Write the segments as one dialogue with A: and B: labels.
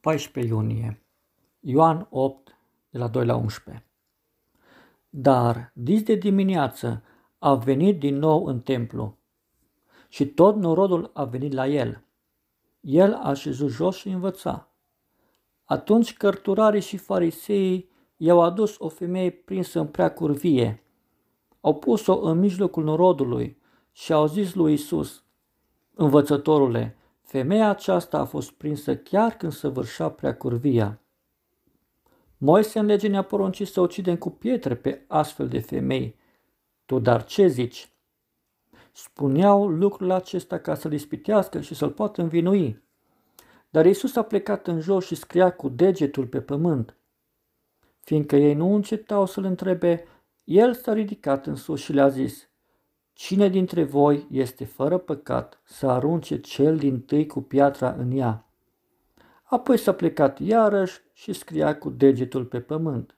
A: 14 iunie, Ioan 8, de la 2 la 11. Dar, dis de dimineață, a venit din nou în templu și tot norodul a venit la el. El a șezut jos și învăța. Atunci cărturarii și fariseii i-au adus o femeie prinsă în prea curvie. Au pus-o în mijlocul norodului și au zis lui Isus, Învățătorule, Femeia aceasta a fost prinsă chiar când săvârșea prea curvia. Moise în lege ne-a poruncit să ucidem cu pietre pe astfel de femei. Tu, dar ce zici? Spuneau lucrul acesta ca să-l ispitească și să-l poată învinui. Dar Iisus a plecat în jos și scria cu degetul pe pământ. Fiindcă ei nu încetau să-l întrebe, el s-a ridicat în sus și le-a zis, Cine dintre voi este fără păcat să arunce cel din tâi cu piatra în ea? Apoi s-a plecat iarăși și scria cu degetul pe pământ.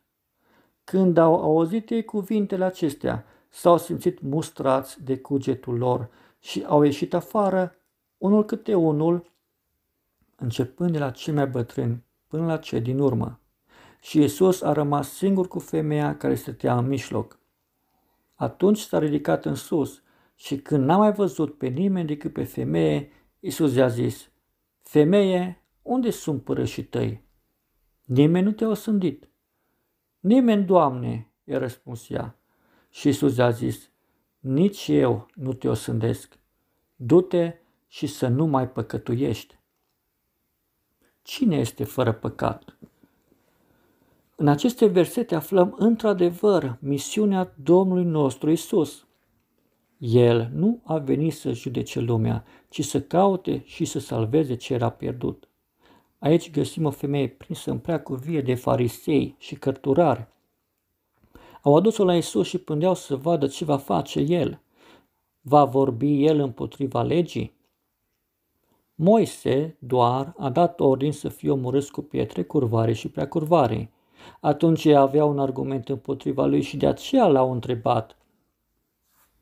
A: Când au auzit ei cuvintele acestea, s-au simțit mustrați de cugetul lor și au ieșit afară, unul câte unul, începând de la cei mai bătrâni până la cei din urmă. Și Isus a rămas singur cu femeia care stătea în mijloc. Atunci s-a ridicat în sus și când n-a mai văzut pe nimeni decât pe femeie, Iisus i-a zis, Femeie, unde sunt părășii tăi? Nimeni nu te-a osândit. Nimeni, Doamne, i-a răspuns ea. Și Iisus i-a zis, nici eu nu te osândesc. Du-te și să nu mai păcătuiești. Cine este fără păcat? În aceste versete aflăm într-adevăr misiunea Domnului nostru Isus. El nu a venit să judece lumea, ci să caute și să salveze ce era pierdut. Aici găsim o femeie prinsă în prea vie de farisei și cărturari. Au adus-o la Isus și pândeau să vadă ce va face el. Va vorbi el împotriva legii? Moise doar a dat ordin să fie omorâți cu pietre, curvare și curvare. Atunci ei aveau un argument împotriva lui și de aceea l-au întrebat.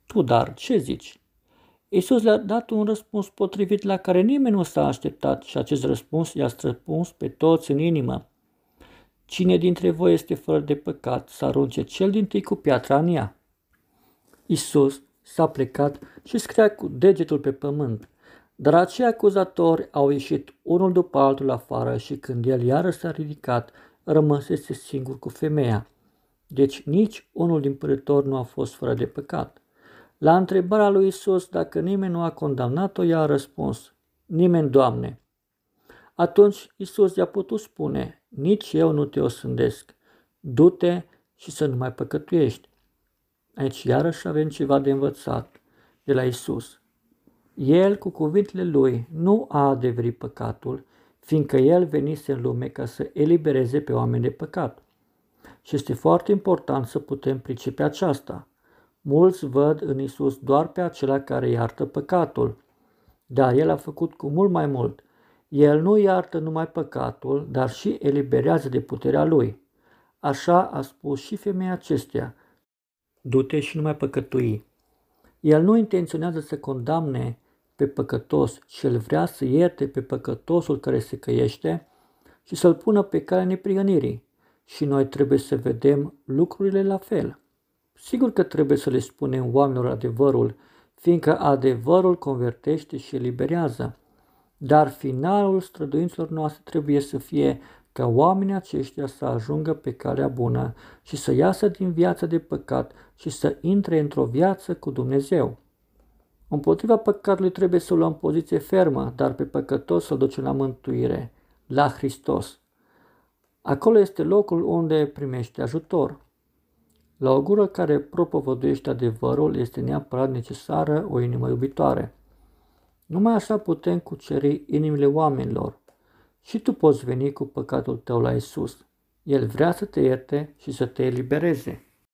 A: Tu, dar, ce zici? Iisus le-a dat un răspuns potrivit la care nimeni nu s-a așteptat și acest răspuns i-a străpuns pe toți în inimă. Cine dintre voi este fără de păcat să arunce cel din tâi cu piatra în ea? Iisus s-a plecat și scria cu degetul pe pământ. Dar acei acuzatori au ieșit unul după altul afară și când el iară s-a ridicat, rămăsese singur cu femeia. Deci nici unul din părători nu a fost fără de păcat. La întrebarea lui Isus dacă nimeni nu a condamnat-o, ea a răspuns, nimeni, Doamne. Atunci Isus i-a putut spune, nici eu nu te osândesc, du-te și să nu mai păcătuiești. Aici iarăși avem ceva de învățat de la Isus. El, cu cuvintele lui, nu a adeverit păcatul, fiindcă El venise în lume ca să elibereze pe oameni de păcat. Și este foarte important să putem pricepe aceasta. Mulți văd în Isus doar pe acela care iartă păcatul, dar El a făcut cu mult mai mult. El nu iartă numai păcatul, dar și eliberează de puterea Lui. Așa a spus și femeia acestea, du-te și nu mai păcătui. El nu intenționează să condamne pe păcătos și el vrea să ierte pe păcătosul care se căiește și să-l pună pe calea neprihănirii. Și noi trebuie să vedem lucrurile la fel. Sigur că trebuie să le spunem oamenilor adevărul, fiindcă adevărul convertește și eliberează. Dar finalul străduinților noastre trebuie să fie ca oamenii aceștia să ajungă pe calea bună și să iasă din viața de păcat și să intre într-o viață cu Dumnezeu. Împotriva păcatului trebuie să luăm poziție fermă, dar pe păcătos să-l ducem la mântuire, la Hristos. Acolo este locul unde primește ajutor. La o gură care propovăduiește adevărul este neapărat necesară o inimă iubitoare. Numai așa putem cuceri inimile oamenilor. Și tu poți veni cu păcatul tău la Isus. El vrea să te ierte și să te elibereze.